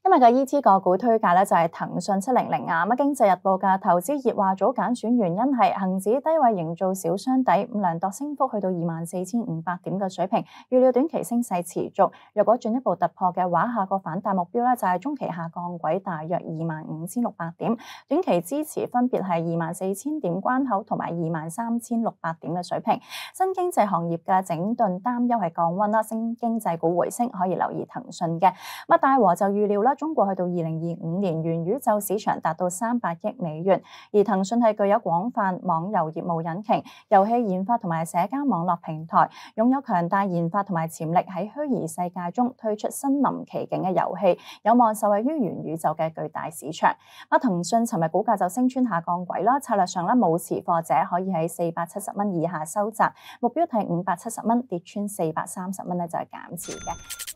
今日嘅 E 支个股推介咧就系腾讯七零零啊！咁《经济日报》嘅投资热话组拣选原因系恒指低位营造小箱底，五量度升幅去到二万四千五百点嘅水平，预料短期升势持续。若果进一步突破嘅话，下个反弹目标咧就系中期下降轨大约二万五千六百点，短期支持分别系二万四千点关口同埋二万三千六百点嘅水平。新经济行业嘅整顿担忧系降温啦，升经济股回升可以留意腾讯嘅。咁大和就预料啦。中國去到二零二五年元宇宙市場達到三百億美元，而騰訊係具有廣泛網游業務引擎、遊戲研发同埋社交網絡平台，擁有強大研發同埋潛力喺虛擬世界中推出身臨其境嘅遊戲，有望受惠於元宇宙嘅巨大市場。啊，騰訊尋日股價就升穿下降軌啦，策略上咧冇持貨者可以喺四百七十蚊以下收窄目標，係五百七十蚊，跌穿四百三十蚊咧就係減持嘅。